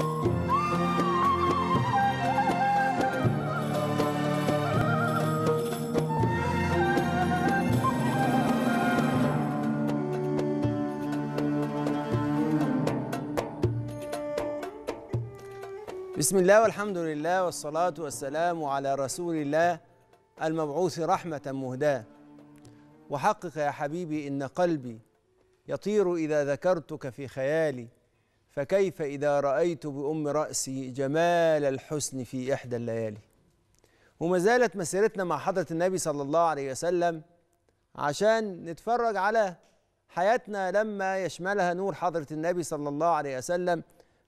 بسم الله والحمد لله والصلاة والسلام على رسول الله المبعوث رحمة مهداة وحقق يا حبيبي إن قلبي يطير إذا ذكرتك في خيالي فكيف إذا رأيت بأم رأسي جمال الحسن في إحدى الليالي وما زالت مسيرتنا مع حضرة النبي صلى الله عليه وسلم عشان نتفرج على حياتنا لما يشملها نور حضرة النبي صلى الله عليه وسلم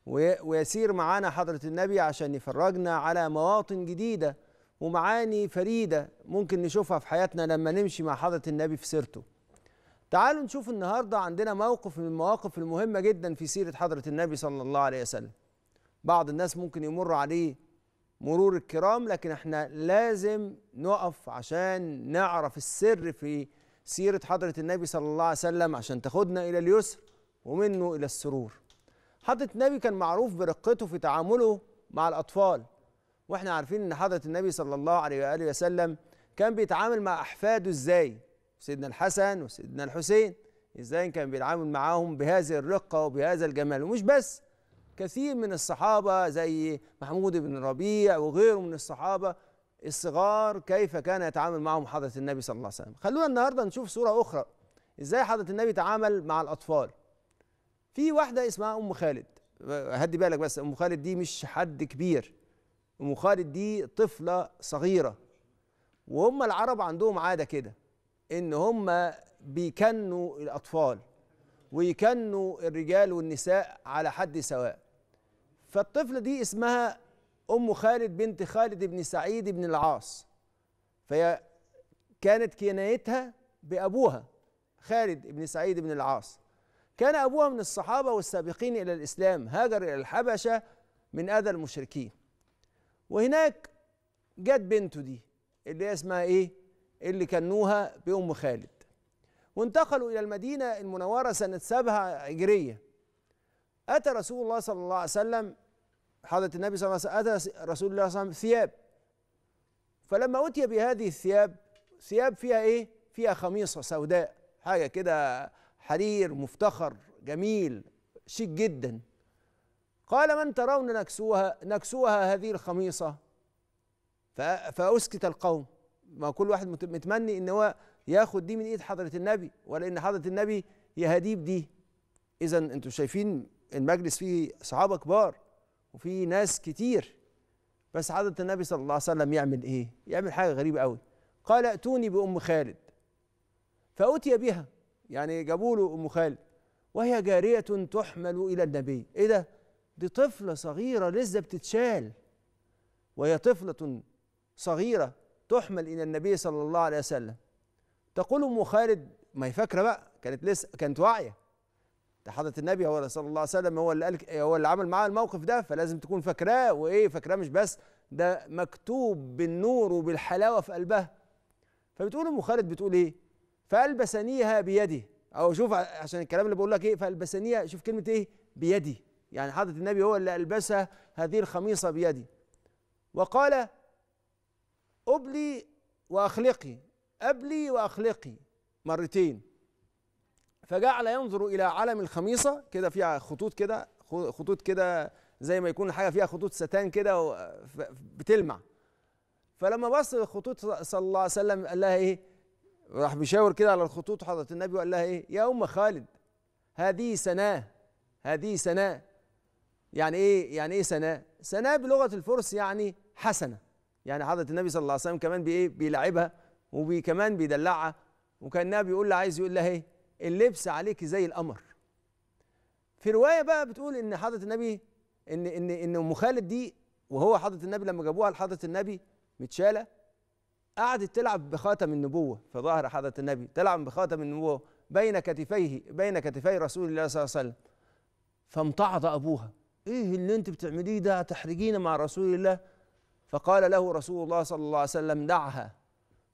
ويسير معانا حضرة النبي عشان يفرجنا على مواطن جديدة ومعاني فريدة ممكن نشوفها في حياتنا لما نمشي مع حضرة النبي في سيرته تعالوا نشوف النهارده عندنا موقف من المواقف المهمه جدا في سيره حضره النبي صلى الله عليه وسلم بعض الناس ممكن يمر عليه مرور الكرام لكن احنا لازم نقف عشان نعرف السر في سيره حضره النبي صلى الله عليه وسلم عشان تاخدنا الى اليسر ومنه الى السرور حضره النبي كان معروف برقته في تعامله مع الاطفال واحنا عارفين ان حضره النبي صلى الله عليه واله وسلم كان بيتعامل مع احفاده ازاي سيدنا الحسن وسيدنا الحسين ازاي كان بيتعامل معاهم بهذه الرقه وبهذا الجمال ومش بس كثير من الصحابه زي محمود بن ربيع وغيره من الصحابه الصغار كيف كان يتعامل معهم حضره النبي صلى الله عليه وسلم خلونا النهارده نشوف صوره اخرى ازاي حضره النبي تعامل مع الاطفال في واحده اسمها ام خالد هدي بالك بس ام خالد دي مش حد كبير ام خالد دي طفله صغيره وهم العرب عندهم عاده كده ان هم بيكنوا الاطفال ويكنوا الرجال والنساء على حد سواء فالطفله دي اسمها ام خالد بنت خالد بن سعيد بن العاص فهي كانت كنايتها بابوها خالد بن سعيد بن العاص كان ابوها من الصحابه والسابقين الى الاسلام هاجر الى الحبشه من اذى المشركين وهناك جت بنته دي اللي هي اسمها ايه اللي كنوها بأم خالد وانتقلوا إلى المدينة المنورة سنة سبعة هجرية أتى رسول الله صلى الله عليه وسلم حضرة النبي صلى الله عليه وسلم أتى رسول الله صلى الله عليه وسلم ثياب فلما أتي بهذه الثياب ثياب فيها إيه؟ فيها خميصة سوداء حاجة كده حرير مفتخر جميل شيك جدا قال من ترون نكسوها نكسوها هذه الخميصة فأسكت القوم ما كل واحد متمني ان هو ياخد دي من ايد حضره النبي ولا ان حضره النبي يهديه بدي اذا انتم شايفين المجلس فيه صحابه كبار وفيه ناس كتير بس حضره النبي صلى الله عليه وسلم يعمل ايه يعمل حاجه غريبه قوي قال ائتوني بام خالد فاتي بها يعني جابوا له ام خالد وهي جاريه تحمل الى النبي ايه ده دي طفله صغيره لسه بتتشال وهي طفله صغيره تحمل الى النبي صلى الله عليه وسلم تقول ام خالد ما هي فاكره بقى كانت لسه كانت واعيه ده حضره النبي هو صلى الله عليه وسلم هو اللي قال هو اللي عمل معاها الموقف ده فلازم تكون فاكراه وايه فاكراه مش بس ده مكتوب بالنور وبالحلاوه في قلبها فبتقول ام خالد بتقول ايه فالبسنيها بيدي او شوف عشان الكلام اللي بقول لك ايه فالبسنيها شوف كلمه ايه بيدي يعني حضره النبي هو اللي البسها هذه الخميصه بيدي وقال أبلي وأخلقي أبلي وأخلقي مرتين فجعل ينظر إلى علم الخميصة كده فيها خطوط كده خطوط كده زي ما يكون حاجة فيها خطوط ستان كده بتلمع فلما بص الخطوط صلى الله عليه وسلم قال لها إيه راح بيشاور كده على الخطوط حضرة النبي وقال لها إيه يا أم خالد هذه سناه هذه سناه يعني إيه يعني إيه سناه سناه بلغة الفرس يعني حسنه يعني حضره النبي صلى الله عليه وسلم كمان بايه بيلعبها وكمان بيدلعها وكانها بيقول لها عايز يقول لها ايه اللبس عليك زي القمر في روايه بقى بتقول ان حضره النبي ان ان ان ام خالد دي وهو حضره النبي لما جابوها لحضره النبي متشاله قعدت تلعب بخاتم النبوه في ظهر حضره النبي تلعب بخاتم النبوه بين كتفيه بين كتفي رسول الله صلى الله عليه وسلم فامتعض ابوها ايه اللي انت بتعمليه ده تحرجينا مع رسول الله فقال له رسول الله صلى الله عليه وسلم دعها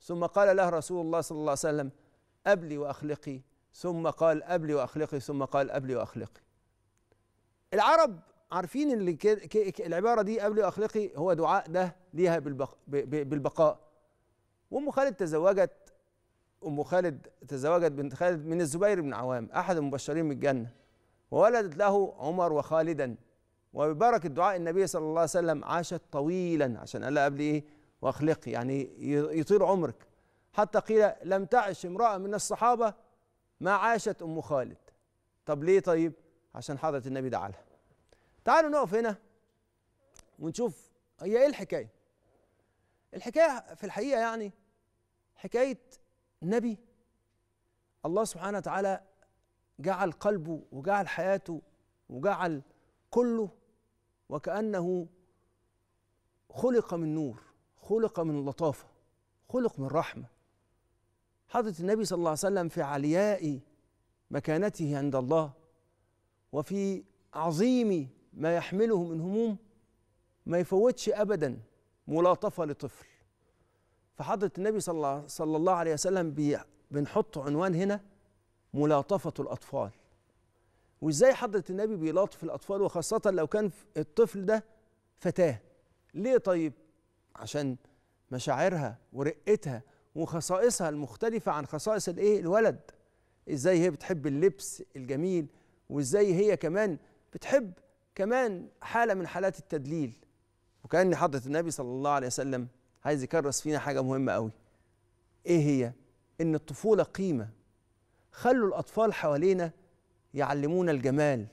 ثم قال له رسول الله صلى الله عليه وسلم أبلي وأخلقي ثم قال أبلي وأخلقي ثم قال أبلي وأخلقي العرب عارفين اللي العبارة دي أبلي وأخلقي هو دعاء ده ليها بالبق بالبقاء وأم خالد تزوجت أم خالد تزوجت بنت خالد من الزبير بن عوام أحد المبشرين بالجنة وولدت له عمر وخالدا وببركة دعاء النبي صلى الله عليه وسلم عاشت طويلا عشان قال قبل إيه واخلقي يعني يطيل عمرك حتى قيل لم تعش امرأة من الصحابة ما عاشت أم خالد طب ليه طيب عشان حضرة النبي دعا لها تعالوا نقف هنا ونشوف هي إيه الحكاية الحكاية في الحقيقة يعني حكاية نبي الله سبحانه وتعالى جعل قلبه وجعل حياته وجعل كله وكأنه خلق من نور خلق من لطافة خلق من رحمة حضرة النبي صلى الله عليه وسلم في علياء مكانته عند الله وفي عظيم ما يحمله من هموم ما يفوتش أبدا ملاطفة لطفل فحضرة النبي صلى الله عليه وسلم بنحط عنوان هنا ملاطفة الأطفال وازاي حضره النبي بيلاطف الاطفال وخاصه لو كان الطفل ده فتاه ليه طيب عشان مشاعرها ورقتها وخصائصها المختلفه عن خصائص الايه الولد ازاي هي بتحب اللبس الجميل وازاي هي كمان بتحب كمان حاله من حالات التدليل وكان حضره النبي صلى الله عليه وسلم عايز يكرس فينا حاجه مهمه قوي ايه هي ان الطفوله قيمه خلوا الاطفال حوالينا يعلمونا الجمال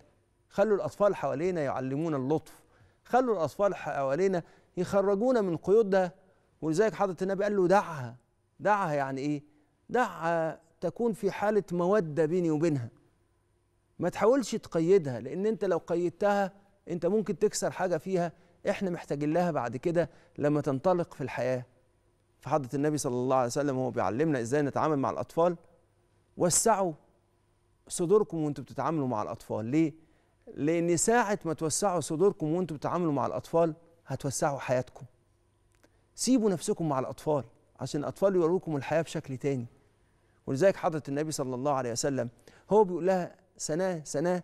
خلوا الأطفال حوالينا يعلمونا اللطف خلوا الأطفال حوالينا يخرجونا من قيود ده ولذلك حضرة النبي قال له دعها دعها يعني إيه؟ دعها تكون في حالة مودة بيني وبينها ما تحاولش تقيدها لأن أنت لو قيدتها أنت ممكن تكسر حاجة فيها إحنا محتاجين لها بعد كده لما تنطلق في الحياة فحضرة النبي صلى الله عليه وسلم هو بيعلمنا إزاي نتعامل مع الأطفال وسعوا صدوركم وانتوا بتتعاملوا مع الاطفال ليه لان ساعه ما توسعوا صدوركم وانتوا بتتعاملوا مع الاطفال هتوسعوا حياتكم سيبوا نفسكم مع الاطفال عشان الاطفال يوروكم الحياه بشكل تاني ولذلك حضره النبي صلى الله عليه وسلم هو بيقول لها سناه سناه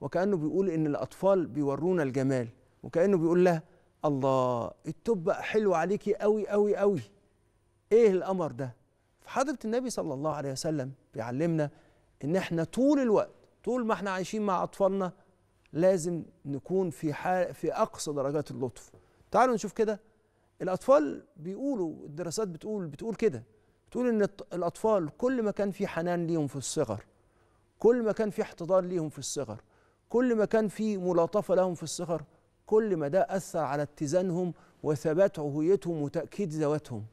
وكانه بيقول ان الاطفال بيورونا الجمال وكانه بيقول لها الله التوب بقى حلو عليكي قوي قوي قوي ايه القمر ده فحضره النبي صلى الله عليه وسلم بيعلمنا ان احنا طول الوقت طول ما احنا عايشين مع اطفالنا لازم نكون في حال في اقصى درجات اللطف تعالوا نشوف كده الاطفال بيقولوا الدراسات بتقول بتقول كده بتقول ان الاطفال كل ما كان في حنان ليهم في الصغر كل ما كان في احتضان ليهم في الصغر كل ما كان في ملاطفه لهم في الصغر كل ما ده اثر على اتزانهم وثبات هويتهم وتاكيد ذواتهم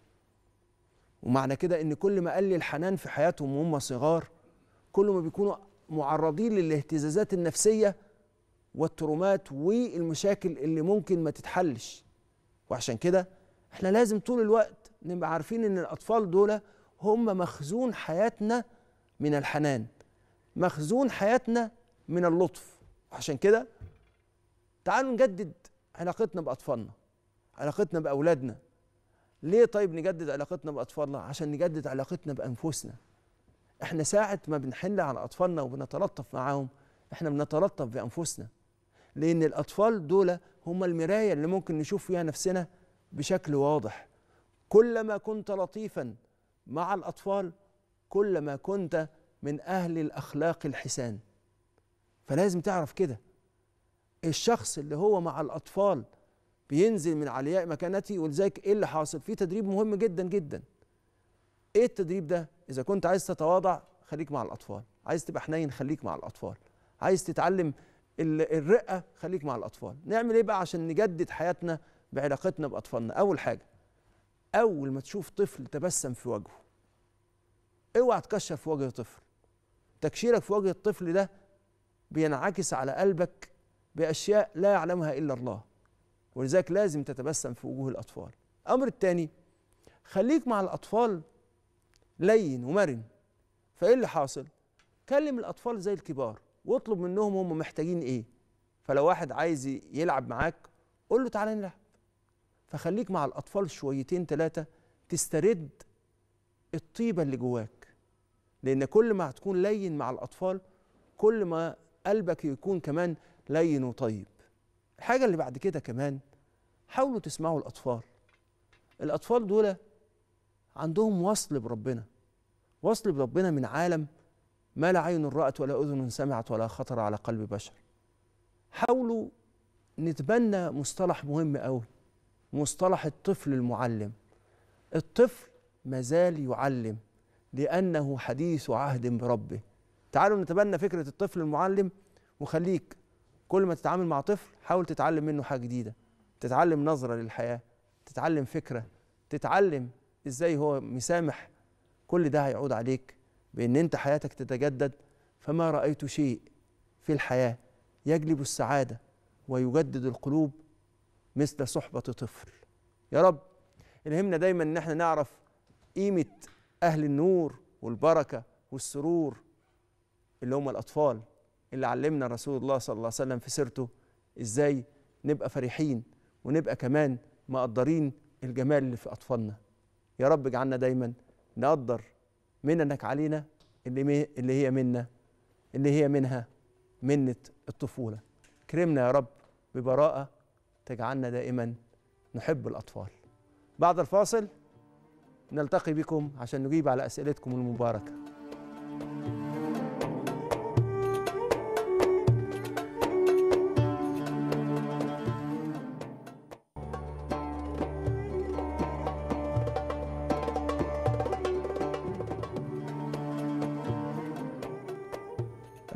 ومعنى كده ان كل ما قل الحنان في حياتهم وهم صغار كل ما بيكونوا معرضين للاهتزازات النفسية والترومات والمشاكل اللي ممكن ما تتحلش وعشان كده احنا لازم طول الوقت نبقى عارفين ان الاطفال دول هم مخزون حياتنا من الحنان مخزون حياتنا من اللطف عشان كده تعالوا نجدد علاقتنا باطفالنا علاقتنا باولادنا ليه طيب نجدد علاقتنا باطفالنا عشان نجدد علاقتنا بانفسنا احنا ساعة ما بنحن على أطفالنا وبنتلطف معاهم احنا بنتلطف بأنفسنا لأن الأطفال دول هم المراية اللي ممكن نشوف فيها نفسنا بشكل واضح كلما كنت لطيفا مع الأطفال كلما كنت من أهل الأخلاق الحسان فلازم تعرف كده الشخص اللي هو مع الأطفال بينزل من علياء مكانتي ولذلك ايه اللي حاصل؟ في تدريب مهم جدا جدا. ايه التدريب ده؟ إذا كنت عايز تتواضع خليك مع الأطفال عايز تبقى حنين خليك مع الأطفال عايز تتعلم الرقة خليك مع الأطفال نعمل إيه بقى عشان نجدد حياتنا بعلاقتنا بأطفالنا أول حاجة أول ما تشوف طفل تبسم في وجهه اوعى تكشف في وجه طفل تكشيرك في وجه الطفل ده بينعكس على قلبك بأشياء لا يعلمها إلا الله ولذلك لازم تتبسم في وجوه الأطفال الأمر الثاني خليك مع الأطفال لين ومرن فايه اللي حاصل كلم الاطفال زي الكبار واطلب منهم هم محتاجين ايه فلو واحد عايز يلعب معاك قول له تعالى نلعب فخليك مع الاطفال شويتين ثلاثه تسترد الطيبه اللي جواك لان كل ما هتكون لين مع الاطفال كل ما قلبك يكون كمان لين وطيب الحاجه اللي بعد كده كمان حاولوا تسمعوا الاطفال الاطفال دول عندهم وصل بربنا وصل بربنا من عالم ما لا عين رأت ولا أذن سمعت ولا خطر على قلب بشر حاولوا نتبنى مصطلح مهم أوي مصطلح الطفل المعلم الطفل مازال يعلم لأنه حديث عهد بربه تعالوا نتبنى فكرة الطفل المعلم وخليك كل ما تتعامل مع طفل حاول تتعلم منه حاجة جديدة تتعلم نظرة للحياة تتعلم فكرة تتعلم ازاي هو مسامح كل ده هيعود عليك بان انت حياتك تتجدد فما رايت شيء في الحياه يجلب السعاده ويجدد القلوب مثل صحبه طفل يا رب الهمنا دايما ان احنا نعرف قيمه اهل النور والبركه والسرور اللي هم الاطفال اللي علمنا رسول الله صلى الله عليه وسلم في سيرته ازاي نبقى فرحين ونبقى كمان مقدرين الجمال اللي في اطفالنا يا رب اجعلنا دايما نقدر مننك علينا اللي, اللي هي منا اللي هي منها منة الطفولة كرمنا يا رب ببراءة تجعلنا دائما نحب الأطفال بعد الفاصل نلتقي بكم عشان نجيب على أسئلتكم المباركة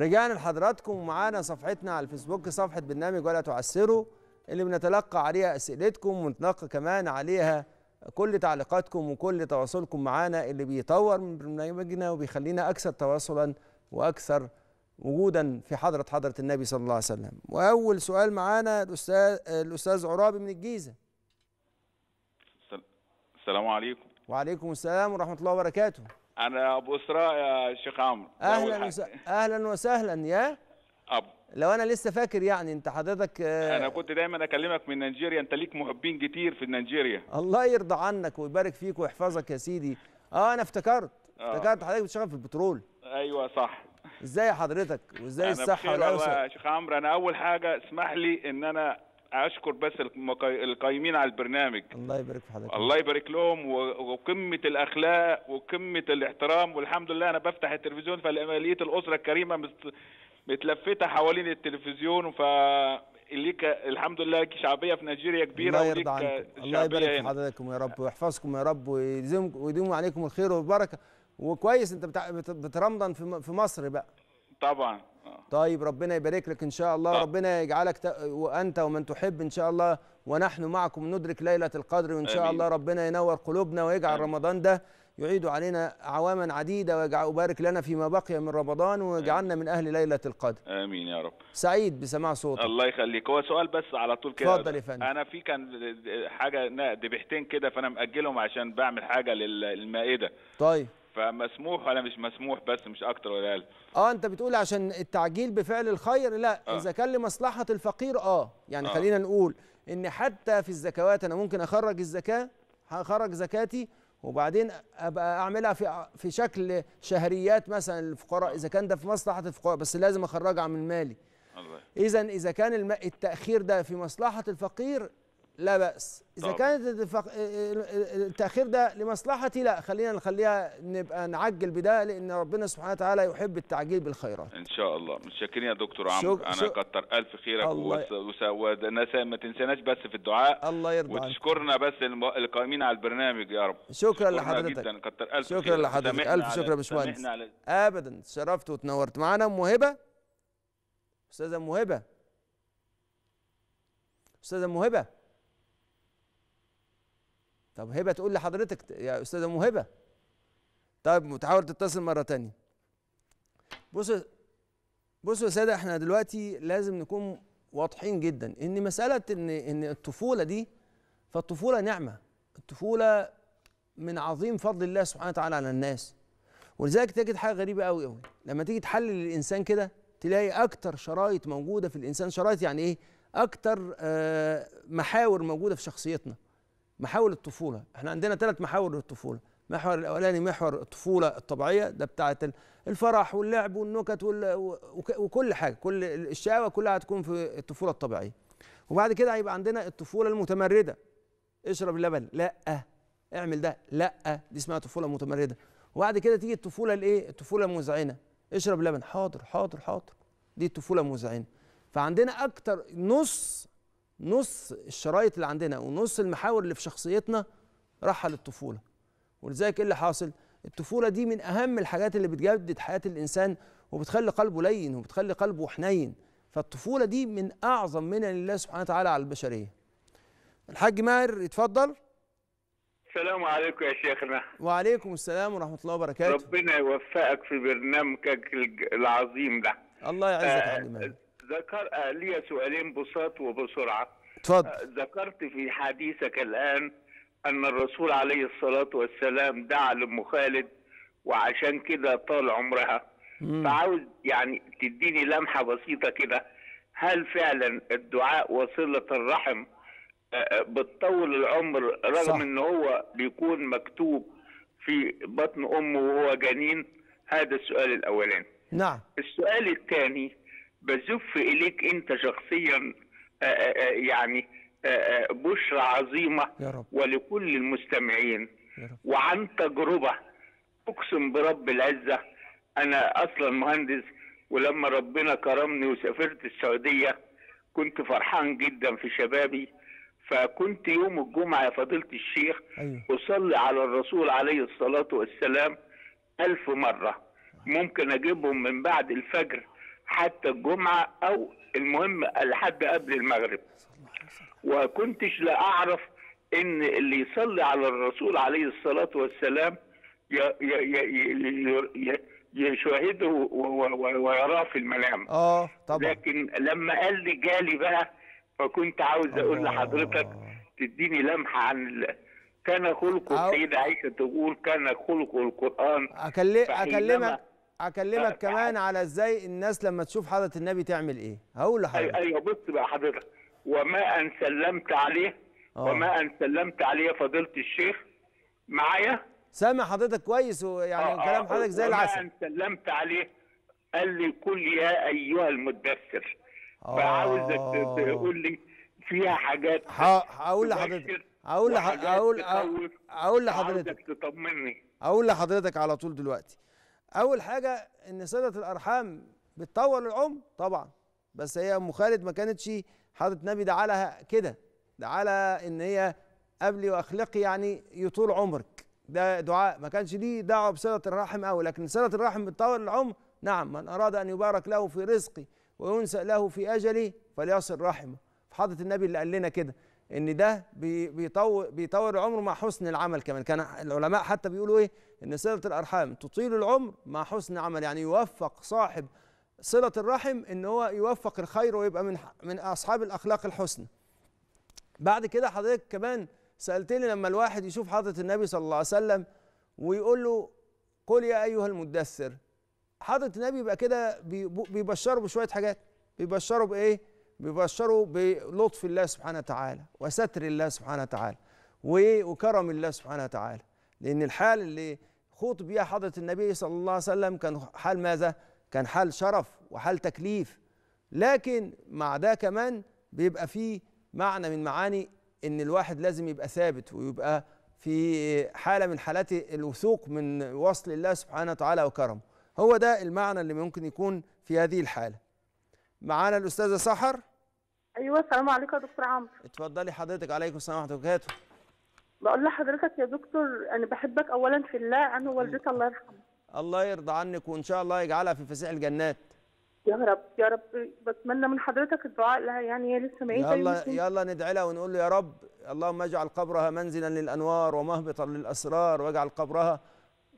رجعنا لحضراتكم ومعانا صفحتنا على الفيسبوك صفحة برنامج ولا تعسروا اللي بنتلقى عليها أسئلتكم ونتلقى كمان عليها كل تعليقاتكم وكل تواصلكم معانا اللي بيطور من برنامجنا وبيخلينا أكثر تواصلا وأكثر وجودا في حضرة حضرة النبي صلى الله عليه وسلم وأول سؤال معانا الأستاذ الأستاذ عرابي من الجيزة السلام عليكم وعليكم السلام ورحمة الله وبركاته انا ابو اسراء يا شيخ عمرو اهلا اهلا وسهلا يا اب لو انا لسه فاكر يعني انت حضرتك آه، انا كنت دايما اكلمك من نيجيريا انت ليك محبين كتير في نيجيريا الله يرضى عنك ويبارك فيك ويحفظك يا سيدي اه انا افتكرت آه. افتكرت حضرتك بتشتغل في البترول ايوه صح ازاي حضرتك وازاي الصحه والعافيه انا يا شيخ عمرو انا اول حاجه اسمح لي ان انا اشكر بس القايمين على البرنامج الله يبارك في حضرتك الله يبارك لهم وقمه الاخلاق وقمه الاحترام والحمد لله انا بفتح التلفزيون فلقيت الاسره الكريمه متلفته حوالين التلفزيون ف ليك الحمد لله ليك شعبيه في نيجيريا كبيره الله يرضى عنك الله يبارك في حضرتكم يا رب ويحفظكم يا رب ويديم عليكم الخير والبركه وكويس انت بترمضن في مصر بقى طبعا آه. طيب ربنا يبارك لك ان شاء الله آه. ربنا يجعلك ت... وانت ومن تحب ان شاء الله ونحن معكم ندرك ليله القدر وان شاء أمين. الله ربنا ينور قلوبنا ويجعل أمين. رمضان ده يعيد علينا عواما عديده ويجعل وبارك لنا فيما بقي من رمضان ويجعلنا من اهل ليله القدر امين يا رب سعيد بسماع صوتك الله يخليك هو سؤال بس على طول كده اتفضل يا فندم انا في كان حاجه ذبيحتين كده فانا ماجلهم عشان بعمل حاجه للمائده طيب فمسموح ولا مش مسموح بس مش اكتر ولا اقل اه انت بتقول عشان التعجيل بفعل الخير لا آه. اذا كان لمصلحه الفقير اه يعني آه. خلينا نقول ان حتى في الزكوات انا ممكن اخرج الزكاه هخرج زكاتي وبعدين ابقى اعملها في في شكل شهريات مثلا للفقراء اذا كان ده في مصلحه الفقراء بس لازم اخرجها من مالي اذا اذا كان التاخير ده في مصلحه الفقير لا باس اذا طبعا. كانت الفق... التاخير ده لمصلحتي لا خلينا نخليها نبقى نعجل بده لان ربنا سبحانه وتعالى يحب التعجيل بالخيرات ان شاء الله متشكرين يا دكتور عمرو شك... انا كتر الف خيرك الله... وس... ما تنساناش بس في الدعاء الله يرضى عنك وتشكرنا بس الم... القائمين على البرنامج يا رب شكرا لحضرتك جدا كتر الف شكرا لحضرتك الف شكرا يا باشمهندس على... ابدا شرفت وتنورت معانا ام موهبه استاذه موهبه استاذه موهبه طب هبه تقول لحضرتك يا استاذه موهبه طب متحاول تتصل مره تانية بصوا بصوا يا ساده احنا دلوقتي لازم نكون واضحين جدا ان مساله ان ان الطفوله دي فالطفوله نعمه الطفوله من عظيم فضل الله سبحانه وتعالى على الناس ولذلك تجد حاجه غريبه قوي قوي لما تيجي تحلل الانسان كده تلاقي اكتر شرايط موجوده في الانسان شرايط يعني ايه اكتر آه، محاور موجوده في شخصيتنا محاور الطفوله احنا عندنا ثلاث محاور للطفوله محور الاولاني محور الطفوله الطبيعيه ده بتاعه الفرح واللعب والنكت وكل حاجه كل الشقاوه كلها هتكون في الطفوله الطبيعيه وبعد كده هيبقى عندنا الطفوله المتمرده اشرب اللبن لا اعمل ده لا دي اسمها طفوله متمرده وبعد كده تيجي الطفوله الايه الطفوله المزعنه اشرب لبن حاضر حاضر حاضر دي الطفوله المزعنه فعندنا اكتر نص نص الشرايط اللي عندنا ونص المحاور اللي في شخصيتنا رحل للطفوله ولذلك ايه اللي حاصل الطفوله دي من اهم الحاجات اللي بتجدد حياه الانسان وبتخلي قلبه لين وبتخلي قلبه حنين فالطفوله دي من اعظم منن الله سبحانه وتعالى على البشريه الحاج ماهر يتفضل السلام عليكم يا شيخنا وعليكم السلام ورحمه الله وبركاته ربنا يوفقك في برنامجك العظيم ده الله يعزك يا آه ذكر آه، لي سؤالين بساط وبسرعه تفضل آه، ذكرت في حديثك الان ان الرسول عليه الصلاه والسلام دعا لام خالد وعشان كده طال عمرها مم. فعاوز يعني تديني لمحه بسيطه كده هل فعلا الدعاء وصله الرحم آه، بتطول العمر رغم صح. ان هو بيكون مكتوب في بطن امه وهو جنين هذا السؤال الاولاني نعم السؤال الثاني بزف اليك انت شخصيا آه، آه، آه، يعني بشرى عظيمه يا رب. ولكل المستمعين يا رب. وعن تجربه اقسم برب العزه انا اصلا مهندس ولما ربنا كرمني وسافرت السعوديه كنت فرحان جدا في شبابي فكنت يوم الجمعه يا فضيله الشيخ أيوه. اصلي على الرسول عليه الصلاه والسلام ألف مره ممكن اجيبهم من بعد الفجر حتى الجمعه او المهم لحد قبل المغرب وكنتش لا اعرف ان اللي يصلي على الرسول عليه الصلاه والسلام يشاهده ويراه في المنام اه طبعا لكن لما قال لي جالي بقى فكنت عاوز اقول لحضرتك تديني لمحه عن كان خلق سيدة عائشه تقول كان خلق القران أكلم اكلمك اكلمك أه، كمان يعني على ازاي الناس لما تشوف حضره النبي تعمل ايه هقول لحضرتك ايوه, أيوة، بص بقى حضرتك وما ان سلمت عليه أوه. وما ان سلمت عليه فضيله الشيخ معايا سامع حضرتك كويس ويعني أوه. آه، كلام حضرتك زي العسل وما ان سلمت عليه قال لي قل يا ايها المدثر آه. فعاوزك تقول لي فيها حاجات هقول لحضرتك هقول هقول هقول لحضرتك تطمني هقول لحضرتك على طول دلوقتي اول حاجه ان صله الارحام بتطول العمر طبعا بس هي ام خالد ما كانتش حضره النبي دعالها كده دعالها ان هي قبلي واخلقي يعني يطول عمرك ده دعاء ما كانش ليه دعوه بصله الرحم او لكن صله الرحم بتطول العمر نعم من اراد ان يبارك له في رزقي وينسأ له في اجلي فليصل رحمه في حضره النبي اللي قال لنا كده ان ده بيطول بيطول العمر مع حسن العمل كمان كان العلماء حتى بيقولوا ايه ان صله الارحام تطيل العمر مع حسن عمل يعني يوفق صاحب صله الرحم ان هو يوفق الخير ويبقى من من اصحاب الاخلاق الحسنى بعد كده حضرتك كمان سالتني لما الواحد يشوف حضره النبي صلى الله عليه وسلم ويقول له قل يا ايها المدثر حضره النبي يبقى كده بيبشره بشويه حاجات بيبشره بايه بيبشروا بلطف الله سبحانه وتعالى وستر الله سبحانه وتعالى وكرم الله سبحانه وتعالى لأن الحال اللي خوط بها حضرة النبي صلى الله عليه وسلم كان حال ماذا؟ كان حال شرف وحال تكليف لكن مع ده كمان بيبقى فيه معنى من معاني ان الواحد لازم يبقى ثابت ويبقى في حاله من حالات الوثوق من وصل الله سبحانه وتعالى وكرمه هو ده المعنى اللي ممكن يكون في هذه الحاله معانا الاستاذه سحر ايوه السلام عليكم يا دكتور عمرو اتفضلي حضرتك عليكم السلام ورحمه الله وبركاته بقول لحضرتك يا دكتور انا بحبك اولا في الله انا والدتي الله يرحمها الله يرضى عنك وان شاء الله يجعلها في فسيح الجنات يا رب يا رب بتمنى من حضرتك الدعاء لها يعني هي لسه معيشه يلا يلا ندعي لها ونقول له يا رب اللهم اجعل قبرها منزلا للانوار ومهبطا للاسرار واجعل قبرها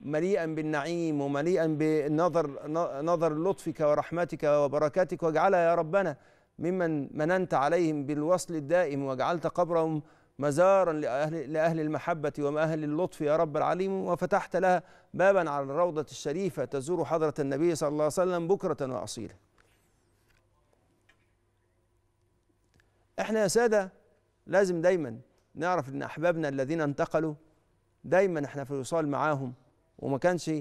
مليئا بالنعيم ومليئا بنظر نظر لطفك ورحمتك وبركاتك واجعلها يا ربنا ممن مننت عليهم بالوصل الدائم وجعلت قبرهم مزارا لأهل, لأهل المحبة ومأهل اللطف يا رب العليم وفتحت لها بابا على الروضة الشريفة تزور حضرة النبي صلى الله عليه وسلم بكرة وأصيلا احنا يا سادة لازم دايما نعرف ان احبابنا الذين انتقلوا دايما احنا في وصال معاهم وما كانش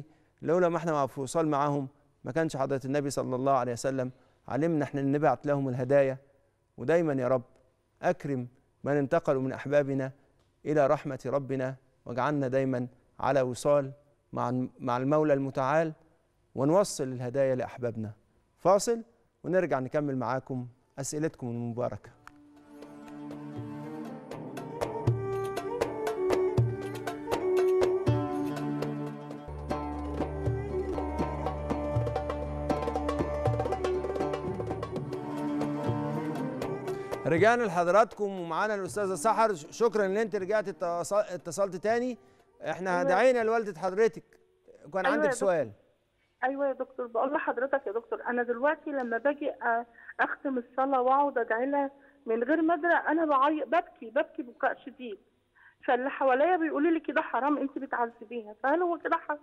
لولا ما احنا في وصال معاهم ما كانش حضرة النبي صلى الله عليه وسلم علمنا احنا نبعت لهم الهدايا ودايما يا رب أكرم من انتقلوا من أحبابنا إلى رحمة ربنا واجعلنا دايما على وصال مع مع المولى المتعال ونوصل الهدايا لأحبابنا فاصل ونرجع نكمل معاكم أسئلتكم المباركة رجعنا لحضراتكم ومعانا الاستاذه سحر شكرا ان انت رجعت اتصلت تاني احنا أيوة. دعينا لوالده حضرتك كان أيوة عندك سؤال ايوه يا دكتور بقول لحضرتك يا دكتور انا دلوقتي لما باجي اختم الصلاه واقعد ادعي لها من غير ما ادري انا بعيط ببكي ببكي بكاء شديد فاللي حواليا بيقولوا لي كده حرام انت بتعذبيها فهل هو كده حرام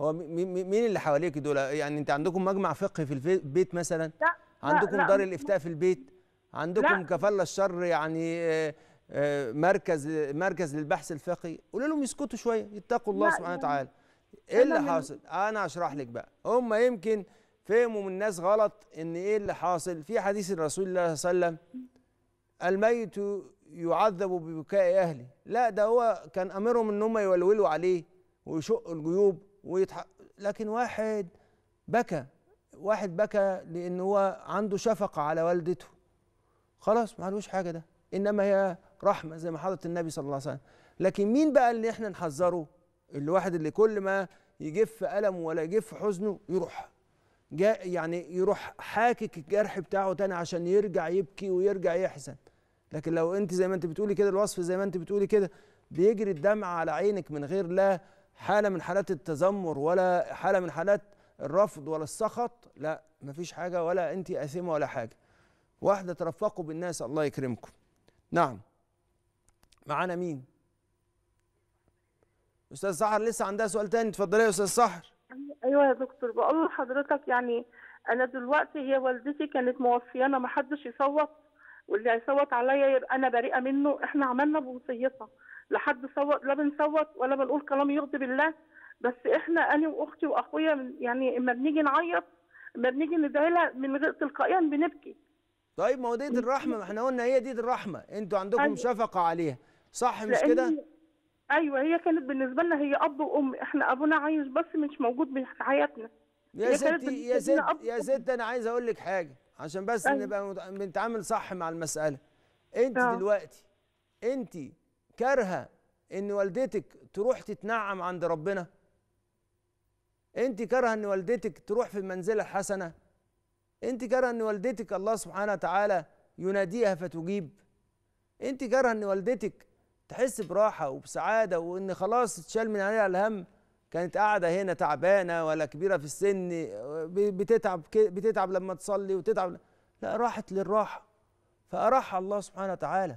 هو مين اللي حواليك دول يعني انت عندكم مجمع فقهي في البيت مثلا لا عندكم لا دار الافتاء في البيت عندكم كفاله الشر يعني آه، آه، مركز مركز للبحث الفقهي قولوا لهم يسكتوا شويه يتقوا الله سبحانه يعني وتعالى ايه اللي حاصل انا اشرح لك بقى هم يمكن فهموا من الناس غلط ان ايه اللي حاصل في حديث الرسول الله صلى الله عليه وسلم الميت يعذب ببكاء اهله لا ده هو كان امرهم ان هم يولولوا عليه ويشقوا الجيوب ويضحك لكن واحد بكى واحد بكى لان هو عنده شفقه على والدته خلاص ما معلوش حاجه ده انما هي رحمه زي ما حضره النبي صلى الله عليه وسلم لكن مين بقى اللي احنا نحذره الواحد اللي كل ما يجف ألمه ولا يجف حزنه يروح جاء يعني يروح حاكك الجرح بتاعه تاني عشان يرجع يبكي ويرجع يحزن لكن لو انت زي ما انت بتقولي كده الوصف زي ما انت بتقولي كده بيجري الدمع على عينك من غير لا حاله من حالات التذمر ولا حاله من حالات الرفض ولا السخط لا مفيش حاجه ولا انت اثمه ولا حاجه واحدة ترفقوا بالناس الله يكرمكم نعم معانا مين أستاذ سحر لسه عندها سؤال تاني اتفضلي يا أستاذ سحر أيوه يا دكتور بقول لحضرتك يعني أنا دلوقتي هي والدتي كانت موفيانا ما حدش يصوت واللي هيصوت عليا يبقى أنا بريئة منه إحنا عملنا بوصيتها لا حد صوت لا بنصوت ولا بنقول كلام يغضب الله بس إحنا أنا وأختي وأخويا يعني إما بنيجي نعيط إما بنيجي ندعي لها من غير تلقائيا بنبكي طيب ما هو دي الرحمه ما احنا قلنا هي دي الرحمه انتوا عندكم أيوة. شفقه عليها صح مش كده ايوه هي كانت بالنسبه لنا هي اب وام احنا ابونا عايش بس مش موجود في حياتنا يا ستي يا ست يا ست انا عايز اقول لك حاجه عشان بس أيوة. نبقى بنتعامل صح مع المساله انت أوه. دلوقتي انت كارهه ان والدتك تروح تتنعم عند ربنا انت كارهه ان والدتك تروح في المنزله الحسنه انت كره ان والدتك الله سبحانه وتعالى يناديها فتجيب انت كره ان والدتك تحس براحه وبسعاده وان خلاص اتشال من عليها الهم كانت قاعده هنا تعبانه ولا كبيره في السن بتتعب بتتعب لما تصلي وتتعب لا راحت للراحه فاراح الله سبحانه وتعالى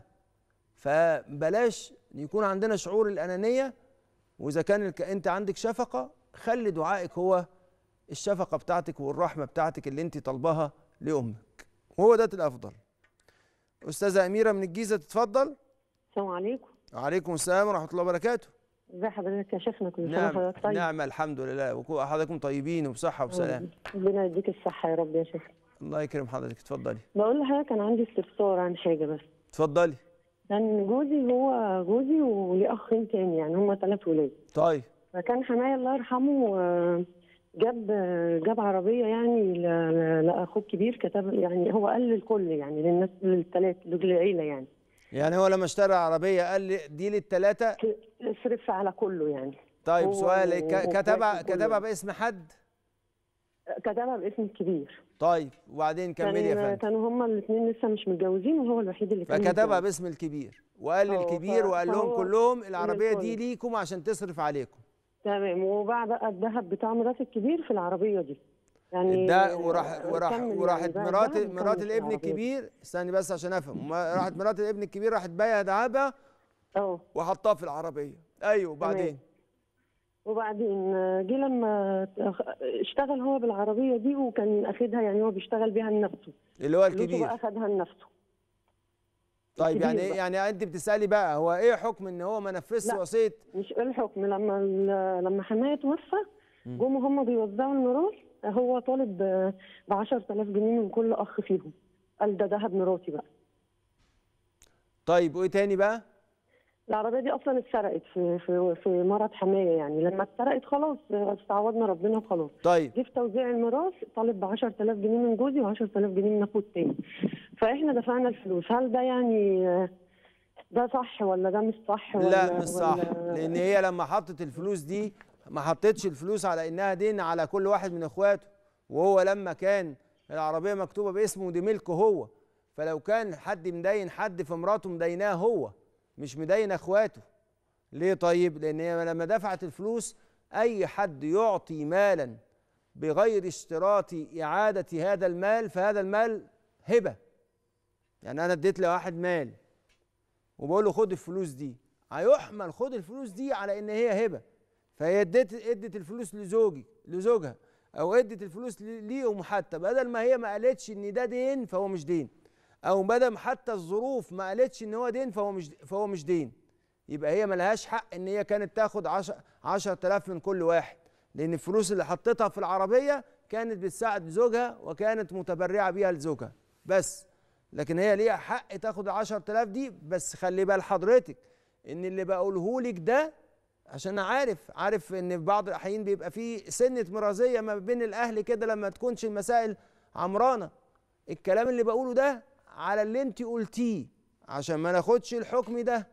فبلاش يكون عندنا شعور الانانيه واذا كان انت عندك شفقه خلي دعائك هو الشفقه بتاعتك والرحمه بتاعتك اللي انت طالباها لامك وهو ده الافضل استاذه اميره من الجيزه تتفضل السلام عليكم وعليكم السلام ورحمه الله وبركاته ازي حضرتك يا شيخنا كل سنه نعم، وحضرتك طيب نعم الحمد لله وحضرتكم طيبين وبصحه وسلام ربنا يديك الصحه يا رب يا شيخ الله يكرم حضرتك اتفضلي بقول لحضرتك انا عندي استفسار عن حاجه بس اتفضلي كان جوزي هو جوزي ولي اخين تاني يعني هم ثلاث ولاد طيب فكان حماي الله يرحمه آه، جاب جاب عربيه يعني لاخوه الكبير كتب يعني هو قال للكل يعني للناس للثلاث للعيله يعني يعني هو لما اشترى عربيه قال لي دي للثلاثه اصرف على كله يعني طيب سؤال يعني كتبها كتبها باسم حد؟ كتبها باسم الكبير طيب وبعدين كملي يا فندم كانوا هما الاثنين لسه مش متجوزين وهو الوحيد اللي كان فكتبها باسم الكبير وقال للكبير اه، وقال لهم كلهم العربيه دي ليكم عشان تصرف عليكم تمام وباع بقى الذهب بتاع مراتي الكبير في العربيه دي يعني ده وراح آه، وراح وراحت يعني مرات مرات الابن الكبير استني بس عشان افهم راحت مرات الابن الكبير راحت بايع دهبها اه وحطها في العربيه ايوه وبعدين وبعدين آه، جه لما آه، اشتغل هو بالعربيه دي وكان اخدها يعني هو بيشتغل بيها لنفسه اللي هو الكبير اخدها لنفسه طيب يعني ايه يعني انت بتسالي بقى هو ايه حكم ان هو ما نفذش وصيه مش ايه الحكم لما لما حمايه توفى جم هم بيوزعوا الميراث هو طالب ب 10000 جنيه من كل اخ فيهم قال ده ذهب مراتي بقى طيب وايه تاني بقى العربيه دي اصلا اتسرقت في في في مرض حمايه يعني لما اتسرقت خلاص استعوضنا ربنا وخلاص طيب جه في توزيع الميراث طالب ب 10000 جنيه من جوزي و10000 جنيه من اخوه الثاني فاحنا دفعنا الفلوس هل ده يعني ده صح ولا ده مش صح ولا لا مش صح ولا... لان هي لما حطت الفلوس دي ما حطتش الفلوس على انها دين على كل واحد من اخواته وهو لما كان العربيه مكتوبه باسمه دي ملكه هو فلو كان حد مدين حد في مراته مديناه هو مش مدين اخواته ليه طيب لان هي لما دفعت الفلوس اي حد يعطي مالا بغير اشتراط اعاده هذا المال فهذا المال هبه يعني انا اديت لواحد مال وبقول له خد الفلوس دي هيحمل خد الفلوس دي على ان هي هبه فهي ادت ادت الفلوس لزوجي لزوجها او ادت الفلوس ليهم حتى بدل ما هي ما قالتش ان ده دين فهو مش دين او ما دام حتى الظروف ما قالتش ان هو دين فهو مش فهو مش دين يبقى هي ملهاش حق ان هي كانت تاخد 10 10000 من كل واحد لان الفلوس اللي حطيتها في العربيه كانت بتساعد زوجها وكانت متبرعه بيها لزوجها بس لكن هي ليها حق تاخد ال 10000 دي بس خلي بال حضرتك ان اللي بقوله لك ده عشان انا عارف عارف ان في بعض الاحيان بيبقى في سنه مرازيه ما بين الاهل كده لما تكونش المسائل عمرانه الكلام اللي بقوله ده على اللي انت قلتيه عشان ما ناخدش الحكم ده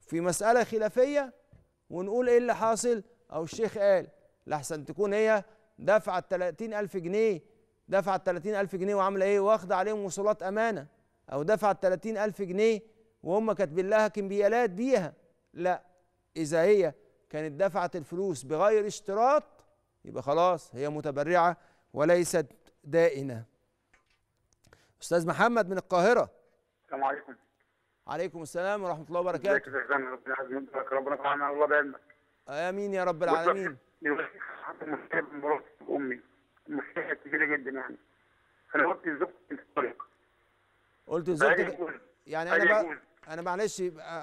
في مسألة خلافية ونقول ايه اللي حاصل او الشيخ قال لحسن تكون هي دفعت 30000 جنيه دفعت 30000 جنيه وعاملة ايه واخدة عليهم وصولات امانة او دفعت 30000 جنيه وهم كاتبين لها كمبيالات بيها لا اذا هي كانت دفعت الفلوس بغير اشتراط يبقى خلاص هي متبرعة وليست دائنة استاذ محمد من القاهره السلام عليكم عليكم السلام ورحمه الله وبركاته ازيك يا فندم ربنا يعزمك ربنا يطعمنا الله بعلمك امين يا رب العالمين حتى مشكله مراتي وامي مشكله كبيره جدا يعني انا قلت لزوجتي في الطريق قلت لزوجتك يعني انا بقى انا معلش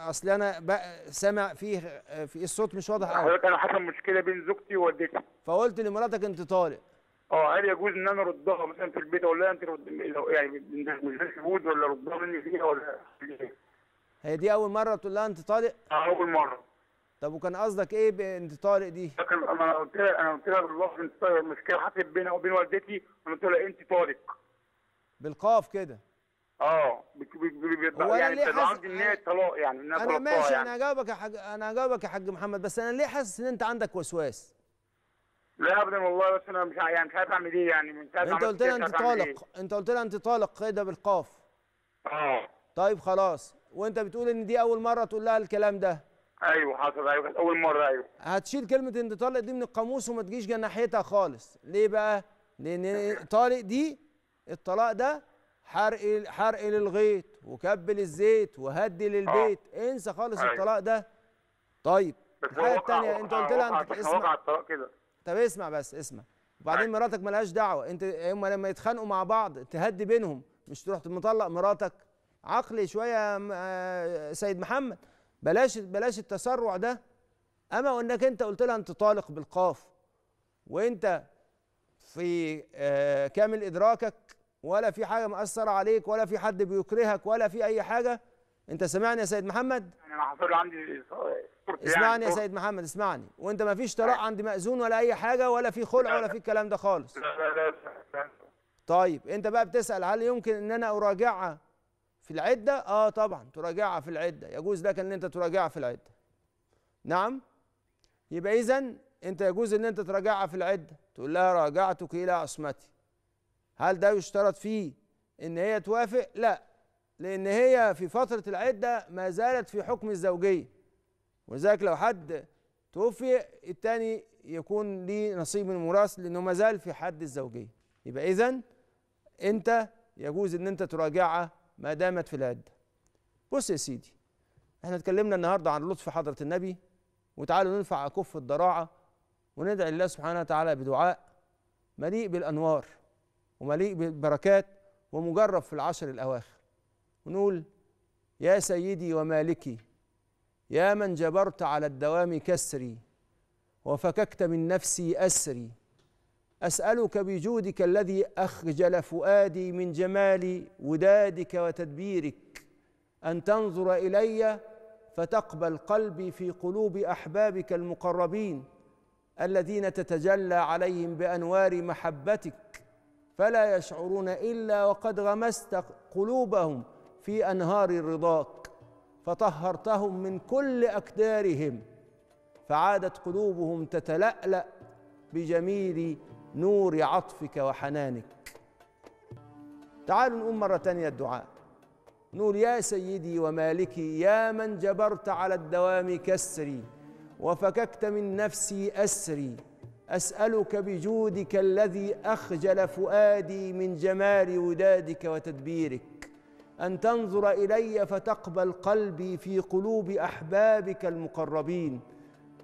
اصل انا بقى سامع فيه في الصوت مش واضح قوي حضرتك انا حصل مشكله بين زوجتي ووالدتي فقلت لمراتك انت طالق اه هل يجوز ان انا اردها مثلا في البيت اقول لها انت رد يعني مش موجود ولا ردها مني فيها ولا هي دي اول مره تقول لها انت طالق؟ اه اول مره طب وكان قصدك ايه بانت طارق دي؟ انا قلت لها انا قلت لها بالله انت طارق المشكله حصلت بينها وبين والدتي انا قلت لها انت طارق بالقاف كده اه هو يعني ليه حاسس ان هي طلاق يعني انها انا ماشي يعني. انا هجاوبك يا حاج انا هجاوبك يا حاج محمد بس انا ليه حاسس ان انت عندك وسواس؟ لا ابدا والله بس انا مش يعني مش عارف اعمل ايه يعني من ساعه انت قلت لها انت طالق إيه؟ انت قلت لها انت طالق كده بالقاف اه طيب خلاص وانت بتقول ان دي اول مره تقول لها الكلام ده ايوه حصل ايوه كانت اول مره ايوه هتشيل كلمه انت طالق دي من القاموس وما تجيش جناحيتها خالص ليه بقى لان طالق دي الطلاق ده حرق حرق للغيط وكب للزيت وهدي للبيت آه. انسى خالص أيوة. الطلاق ده طيب الحاجه الثانيه انت قلت لها انت اسمع الطلاق كده طب اسمع بس اسمع وبعدين مراتك ملهاش دعوه انت هم لما يتخانقوا مع بعض تهدي بينهم مش تروح مطلق مراتك عقلي شويه آه، سيد محمد بلاش بلاش التسرع ده اما وانك انت قلت لها انت طالق بالقاف وانت في آه، كامل ادراكك ولا في حاجه مأثره عليك ولا في حد بيكرهك ولا في اي حاجه انت سامعني يا سيد محمد انا حصل عندي يعني. اسمعني يا سيد محمد اسمعني وانت ما فيش طلاق عند مأذون ولا اي حاجه ولا في خلع ولا في الكلام ده خالص طيب انت بقى بتسال هل يمكن ان انا اراجعها في العده اه طبعا تراجعها في العده يجوز لك ان انت تراجعها في العده نعم يبقى اذا انت يجوز ان انت تراجعها في العده تقول لها راجعتك الى عصمتي هل ده يشترط فيه ان هي توافق لا لان هي في فتره العده ما زالت في حكم الزوجيه ولذلك لو حد توفي الثاني يكون ليه نصيب من الميراث لانه ما زال في حد الزوجيه يبقى اذا انت يجوز ان انت تراجعها ما دامت في العده بص يا سيدي احنا اتكلمنا النهارده عن لطف حضره النبي وتعالوا ننفع اكف الضراعه وندعي الله سبحانه وتعالى بدعاء مليء بالانوار ومليء بالبركات ومجرب في العشر الاواخر ونقول يا سيدي ومالكي يا من جبرت على الدوام كسري وفككت من نفسي اسري اسالك بجودك الذي اخجل فؤادي من جمال ودادك وتدبيرك ان تنظر الي فتقبل قلبي في قلوب احبابك المقربين الذين تتجلى عليهم بانوار محبتك فلا يشعرون الا وقد غمست قلوبهم في انهار رضاك فطهرتهم من كل اكدارهم فعادت قلوبهم تتلالا بجميل نور عطفك وحنانك تعالوا نقوم مره ثانيه الدعاء نقول يا سيدي ومالكي يا من جبرت على الدوام كسري وفككت من نفسي اسري اسالك بجودك الذي اخجل فؤادي من جمال ودادك وتدبيرك ان تنظر الي فتقبل قلبي في قلوب احبابك المقربين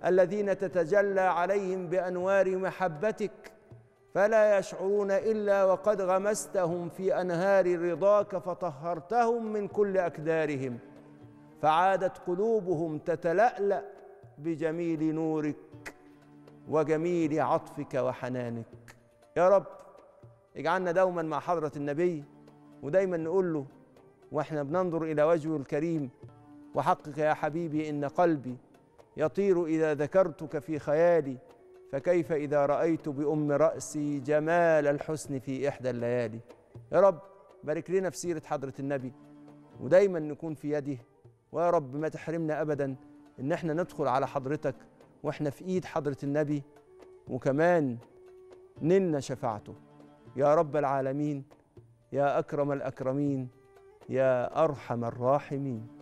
الذين تتجلى عليهم بانوار محبتك فلا يشعرون الا وقد غمستهم في انهار رضاك فطهرتهم من كل اكدارهم فعادت قلوبهم تتلالا بجميل نورك وجميل عطفك وحنانك يا رب اجعلنا دوما مع حضره النبي ودايما نقول له واحنا بننظر الى وجهه الكريم وحقك يا حبيبي ان قلبي يطير اذا ذكرتك في خيالي فكيف اذا رايت بام راسي جمال الحسن في احدى الليالي يا رب بارك لنا في سيره حضره النبي ودايما نكون في يده ويا رب ما تحرمنا ابدا ان احنا ندخل على حضرتك واحنا في ايد حضره النبي وكمان نلنا شفاعته يا رب العالمين يا اكرم الاكرمين يا أرحم الراحمين